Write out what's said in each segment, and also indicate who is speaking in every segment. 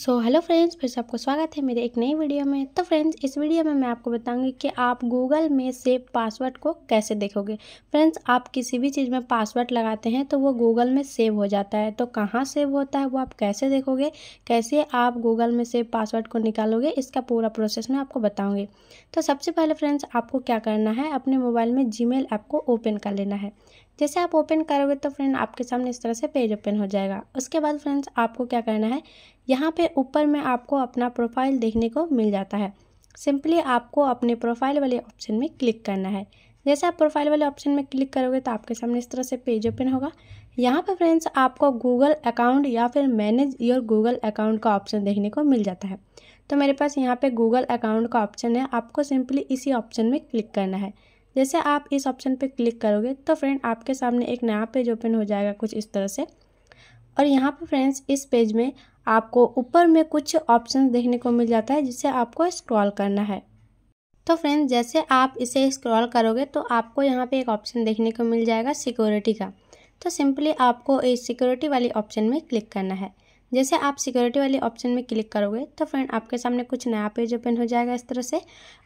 Speaker 1: so hello friends फिर से आपको स्वागत है मेरे एक नई वीडियो में तो फ्रेंड्स इस वीडियो में मैं आपको बताऊंगी कि आप गूगल में से पासवर्ड को कैसे देखोगे फ्रेंड्स आप किसी भी चीज़ में पासवर्ड लगाते हैं तो वो गूगल में सेव हो जाता है तो कहाँ सेव होता है वो आप कैसे देखोगे कैसे आप गूगल में से पासवर्ड को निकालोगे इसका पूरा प्रोसेस मैं आपको बताऊँगी तो सबसे पहले फ्रेंड्स आपको क्या करना है अपने मोबाइल में जी ऐप को ओपन कर लेना है जैसे आप ओपन करोगे तो फ्रेंड आपके सामने इस तरह से पेज ओपन हो जाएगा उसके बाद फ्रेंड्स आपको क्या करना है यहाँ पे ऊपर में आपको अपना प्रोफाइल देखने को मिल जाता है सिंपली आपको अपने प्रोफाइल वाले ऑप्शन में क्लिक करना है जैसे आप प्रोफाइल वाले ऑप्शन में क्लिक करोगे तो आपके सामने इस तरह से पेज ओपन होगा यहाँ पर फ्रेंड्स आपको गूगल अकाउंट या फिर मैनेज योर गूगल अकाउंट का ऑप्शन देखने को मिल जाता है तो मेरे पास यहाँ पे गूगल अकाउंट का ऑप्शन है आपको सिंपली इसी ऑप्शन में क्लिक करना है जैसे आप इस ऑप्शन पे क्लिक करोगे तो फ्रेंड आपके सामने एक नया पेज ओपन हो जाएगा कुछ इस तरह से और यहाँ पर फ्रेंड्स इस पेज में आपको ऊपर में कुछ ऑप्शन देखने को मिल जाता है जिसे आपको स्क्रॉल करना है तो फ्रेंड्स जैसे आप इसे स्क्रॉल करोगे तो आपको यहाँ पे एक ऑप्शन देखने को मिल जाएगा सिक्योरिटी का तो सिंपली आपको इस सिक्योरिटी वाले ऑप्शन में क्लिक करना है जैसे आप सिक्योरिटी वाली ऑप्शन में क्लिक करोगे तो फ्रेंड आपके सामने कुछ नया पेज ओपन हो जाएगा इस तरह से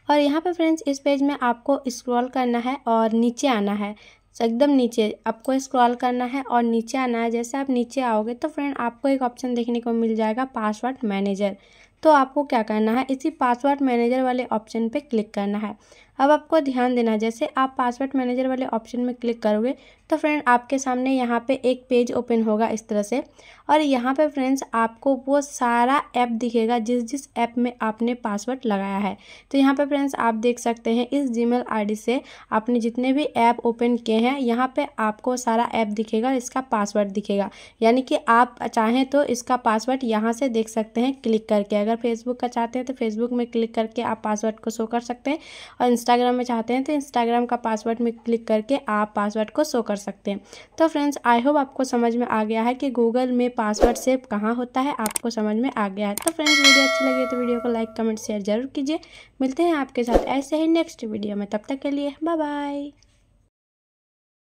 Speaker 1: और यहाँ पर फ्रेंड्स इस पेज में आपको स्क्रॉल करना है और नीचे आना है सो एकदम नीचे आपको स्क्रॉल करना है और नीचे आना है जैसे आप नीचे आओगे तो फ्रेंड आपको एक ऑप्शन देखने को मिल जाएगा पासवर्ड मैनेजर तो आपको क्या करना है इसी पासवर्ड मैनेजर वाले ऑप्शन पे क्लिक करना है अब आपको ध्यान देना जैसे आप पासवर्ड मैनेजर वाले ऑप्शन में क्लिक करोगे तो फ्रेंड आपके सामने यहाँ पे एक पेज ओपन होगा इस तरह से और यहाँ पे फ्रेंड्स आपको वो सारा ऐप दिखेगा जिस जिस ऐप में आपने पासवर्ड लगाया है तो यहाँ पे फ्रेंड्स आप देख सकते हैं इस जी मेल से आपने जितने भी ऐप ओपन किए हैं यहाँ पर आपको सारा ऐप दिखेगा और इसका पासवर्ड दिखेगा यानी कि आप चाहें तो इसका पासवर्ड यहाँ से देख सकते हैं क्लिक करके अगर फेसबुक का चाहते हैं तो फेसबुक में क्लिक करके आप पासवर्ड को शो कर सकते हैं और इंस्टाग्राम में चाहते हैं तो इंस्टाग्राम का पासवर्ड में क्लिक करके आप पासवर्ड को शो कर सकते हैं तो फ्रेंड्स आई होप आपको समझ में आ गया है कि गूगल में पासवर्ड सेव कहाँ होता है आपको समझ में आ गया है तो फ्रेंड्स वीडियो अच्छी लगी तो वीडियो को लाइक कमेंट शेयर जरूर कीजिए मिलते हैं आपके साथ ऐसे ही नेक्स्ट वीडियो में तब तक के लिए बाय बाय